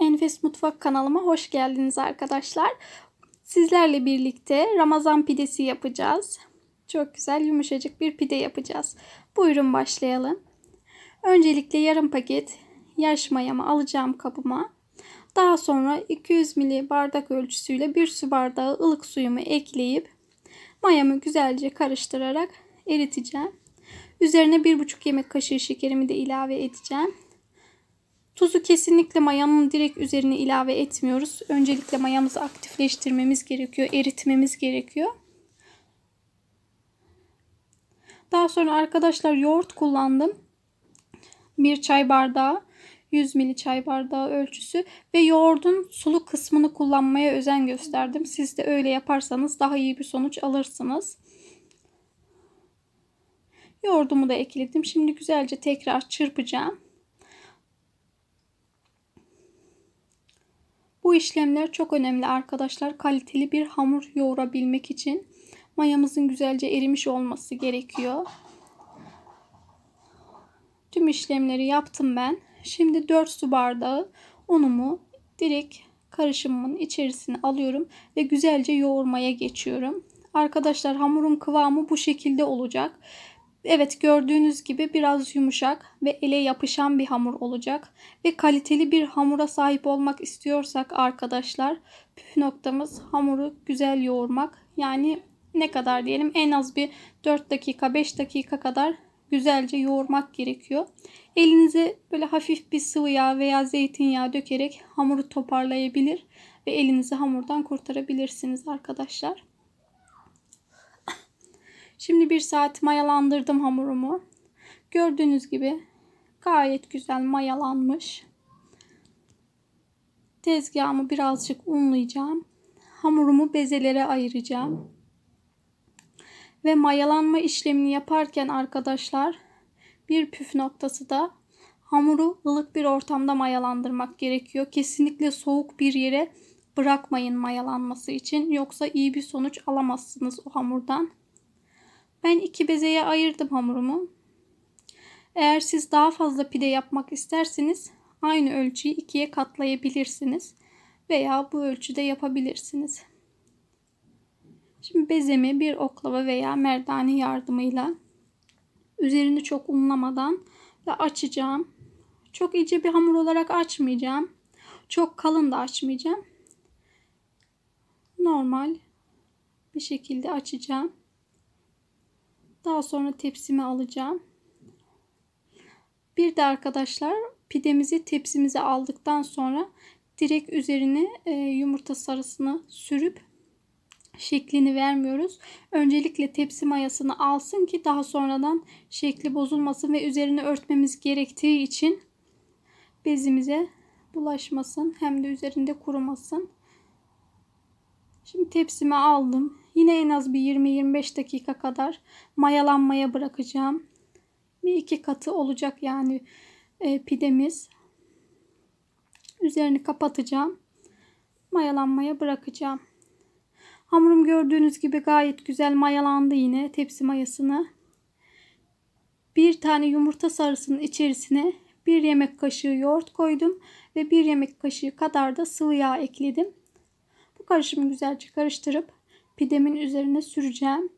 Enfes Mutfak kanalıma hoş geldiniz arkadaşlar. Sizlerle birlikte Ramazan pidesi yapacağız. Çok güzel yumuşacık bir pide yapacağız. Buyurun başlayalım. Öncelikle yarım paket yaş mayamı alacağım kabıma. Daha sonra 200 ml bardak ölçüsüyle bir su bardağı ılık suyumu ekleyip mayamı güzelce karıştırarak eriteceğim. Üzerine 1,5 yemek kaşığı şekerimi de ilave edeceğim. Tuzu kesinlikle mayanın direkt üzerine ilave etmiyoruz. Öncelikle mayamızı aktifleştirmemiz gerekiyor, eritmemiz gerekiyor. Daha sonra arkadaşlar yoğurt kullandım. Bir çay bardağı, 100 ml çay bardağı ölçüsü ve yoğurdun sulu kısmını kullanmaya özen gösterdim. Siz de öyle yaparsanız daha iyi bir sonuç alırsınız. Yoğurdumu da ekledim. Şimdi güzelce tekrar çırpacağım. Bu işlemler çok önemli arkadaşlar. Kaliteli bir hamur yoğurabilmek için mayamızın güzelce erimiş olması gerekiyor. Tüm işlemleri yaptım ben. Şimdi 4 su bardağı unumu direkt karışımımın içerisine alıyorum ve güzelce yoğurmaya geçiyorum. Arkadaşlar hamurun kıvamı bu şekilde olacak. Evet gördüğünüz gibi biraz yumuşak ve ele yapışan bir hamur olacak. Ve kaliteli bir hamura sahip olmak istiyorsak arkadaşlar püf noktamız hamuru güzel yoğurmak. Yani ne kadar diyelim en az bir 4 dakika 5 dakika kadar güzelce yoğurmak gerekiyor. Elinize böyle hafif bir sıvı yağ veya zeytinyağı dökerek hamuru toparlayabilir ve elinizi hamurdan kurtarabilirsiniz arkadaşlar. Şimdi bir saat mayalandırdım hamurumu. Gördüğünüz gibi gayet güzel mayalanmış. Tezgahımı birazcık unlayacağım. Hamurumu bezelere ayıracağım. Ve mayalanma işlemini yaparken arkadaşlar bir püf noktası da hamuru ılık bir ortamda mayalandırmak gerekiyor. Kesinlikle soğuk bir yere bırakmayın mayalanması için yoksa iyi bir sonuç alamazsınız o hamurdan. Ben iki bezeye ayırdım hamurumu. Eğer siz daha fazla pide yapmak isterseniz aynı ölçüyü ikiye katlayabilirsiniz veya bu ölçüde yapabilirsiniz. Şimdi bezemi bir oklava veya merdane yardımıyla üzerini çok unlamadan da açacağım. Çok ince bir hamur olarak açmayacağım. Çok kalın da açmayacağım. Normal bir şekilde açacağım. Daha sonra tepsime alacağım. Bir de arkadaşlar pidemizi tepsimize aldıktan sonra direkt üzerine e, yumurta sarısını sürüp şeklini vermiyoruz. Öncelikle tepsi mayasını alsın ki daha sonradan şekli bozulmasın ve üzerine örtmemiz gerektiği için bezimize bulaşmasın hem de üzerinde kurumasın. Şimdi tepsime aldım. Yine en az bir 20-25 dakika kadar mayalanmaya bırakacağım. Bir iki katı olacak yani e, pidemiz. Üzerini kapatacağım. Mayalanmaya bırakacağım. Hamurum gördüğünüz gibi gayet güzel mayalandı yine tepsi mayasını. Bir tane yumurta sarısının içerisine bir yemek kaşığı yoğurt koydum ve bir yemek kaşığı kadar da sıvı yağ ekledim karışımı güzelce karıştırıp pidemin üzerine süreceğim.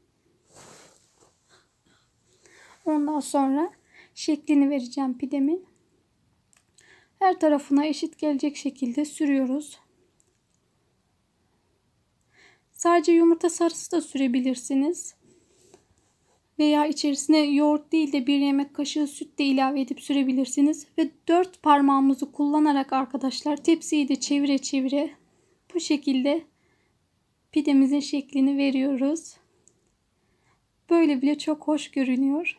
Ondan sonra şeklini vereceğim pidemin. Her tarafına eşit gelecek şekilde sürüyoruz. Sadece yumurta sarısı da sürebilirsiniz. Veya içerisine yoğurt değil de bir yemek kaşığı süt de ilave edip sürebilirsiniz. Ve dört parmağımızı kullanarak arkadaşlar tepsiyi de çevire çevire bu şekilde pidemizin şeklini veriyoruz. Böyle bile çok hoş görünüyor.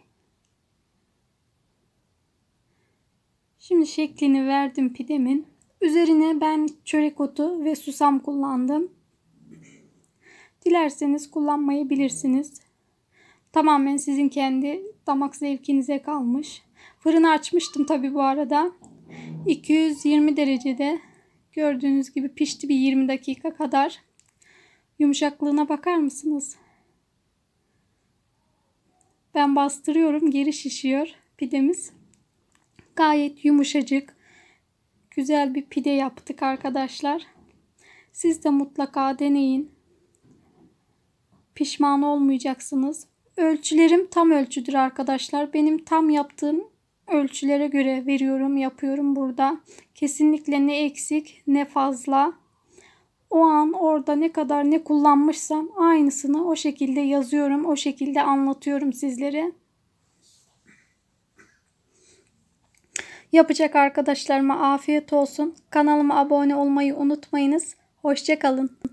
Şimdi şeklini verdim pidemin. Üzerine ben çörek otu ve susam kullandım. Dilerseniz kullanmayabilirsiniz. Tamamen sizin kendi damak zevkinize kalmış. Fırını açmıştım tabi bu arada. 220 derecede Gördüğünüz gibi pişti bir 20 dakika kadar. Yumuşaklığına bakar mısınız? Ben bastırıyorum geri şişiyor pidemiz. Gayet yumuşacık güzel bir pide yaptık arkadaşlar. Siz de mutlaka deneyin. Pişman olmayacaksınız. Ölçülerim tam ölçüdür arkadaşlar. Benim tam yaptığım ölçülere göre veriyorum, yapıyorum burada kesinlikle ne eksik ne fazla. O an orada ne kadar ne kullanmışsam aynısını o şekilde yazıyorum, o şekilde anlatıyorum sizlere. Yapacak arkadaşlarıma afiyet olsun. Kanalıma abone olmayı unutmayınız. Hoşçakalın.